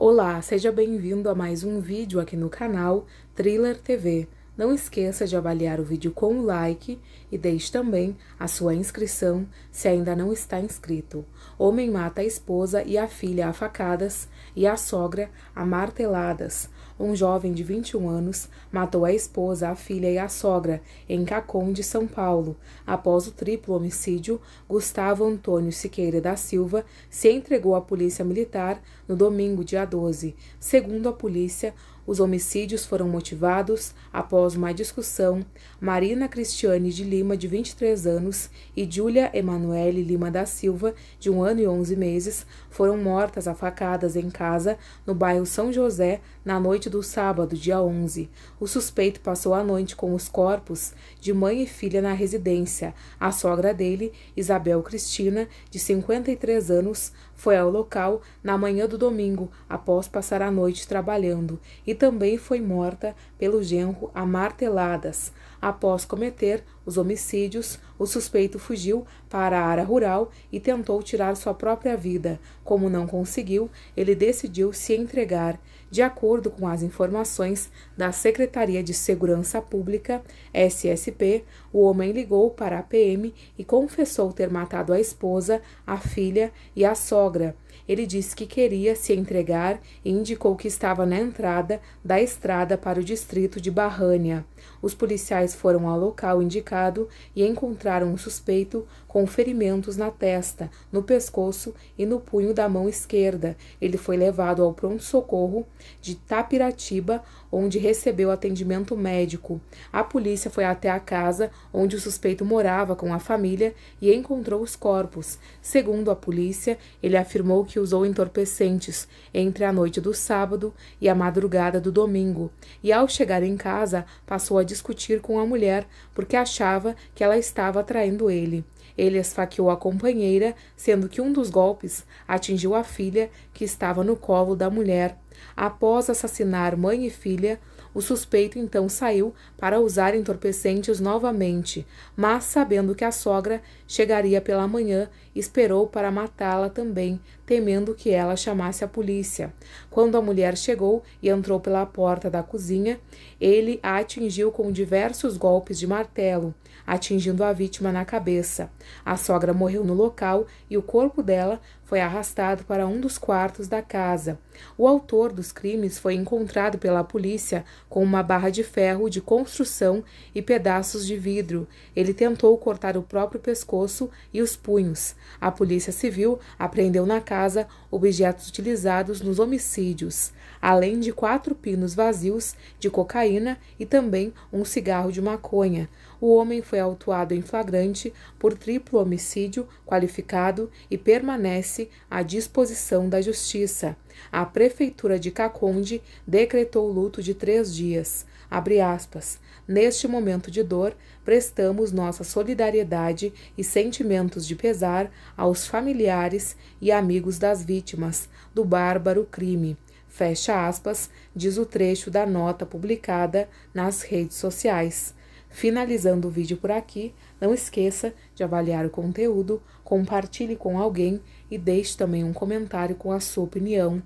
Olá, seja bem-vindo a mais um vídeo aqui no canal Thriller TV. Não esqueça de avaliar o vídeo com um like e deixe também a sua inscrição se ainda não está inscrito. Homem mata a esposa e a filha a facadas e a sogra a marteladas. Um jovem de 21 anos matou a esposa, a filha e a sogra em Cacon de São Paulo. Após o triplo homicídio, Gustavo Antônio Siqueira da Silva se entregou à polícia militar no domingo, dia 12. Segundo a polícia, os homicídios foram motivados após uma discussão. Marina Cristiane de Lima, de 23 anos, e Júlia Emanuele Lima da Silva, de um ano e 11 meses, foram mortas a facadas em casa, no bairro São José, na noite do sábado, dia 11. O suspeito passou a noite com os corpos de mãe e filha na residência. A sogra dele, Isabel Cristina, de 53 anos, foi ao local na manhã do domingo, após passar a noite trabalhando, e e também foi morta pelo genro a marteladas, após cometer os homicídios, o suspeito fugiu para a área rural e tentou tirar sua própria vida. Como não conseguiu, ele decidiu se entregar. De acordo com as informações da Secretaria de Segurança Pública, SSP, o homem ligou para a PM e confessou ter matado a esposa, a filha e a sogra. Ele disse que queria se entregar e indicou que estava na entrada da estrada para o distrito de Barrânia. Os policiais foram ao local indicado mercado e encontraram o suspeito com ferimentos na testa, no pescoço e no punho da mão esquerda. Ele foi levado ao pronto-socorro de Tapiratiba, onde recebeu atendimento médico. A polícia foi até a casa onde o suspeito morava com a família e encontrou os corpos. Segundo a polícia, ele afirmou que usou entorpecentes entre a noite do sábado e a madrugada do domingo, e ao chegar em casa passou a discutir com a mulher porque achava que ela estava traindo ele. Ele esfaqueou a companheira, sendo que um dos golpes atingiu a filha que estava no colo da mulher. Após assassinar mãe e filha, o suspeito então saiu para usar entorpecentes novamente, mas sabendo que a sogra chegaria pela manhã, esperou para matá-la também, temendo que ela chamasse a polícia. Quando a mulher chegou e entrou pela porta da cozinha, ele a atingiu com diversos golpes de martelo atingindo a vítima na cabeça. A sogra morreu no local e o corpo dela foi arrastado para um dos quartos da casa. O autor dos crimes foi encontrado pela polícia com uma barra de ferro de construção e pedaços de vidro. Ele tentou cortar o próprio pescoço e os punhos. A polícia civil apreendeu na casa objetos utilizados nos homicídios, além de quatro pinos vazios de cocaína e também um cigarro de maconha. O homem homem foi autuado em flagrante por triplo homicídio qualificado e permanece à disposição da Justiça. A Prefeitura de Caconde decretou luto de três dias. Aspas, Neste momento de dor, prestamos nossa solidariedade e sentimentos de pesar aos familiares e amigos das vítimas do bárbaro crime. Fecha aspas, diz o trecho da nota publicada nas redes sociais. Finalizando o vídeo por aqui, não esqueça de avaliar o conteúdo, compartilhe com alguém e deixe também um comentário com a sua opinião.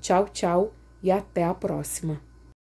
Tchau, tchau e até a próxima!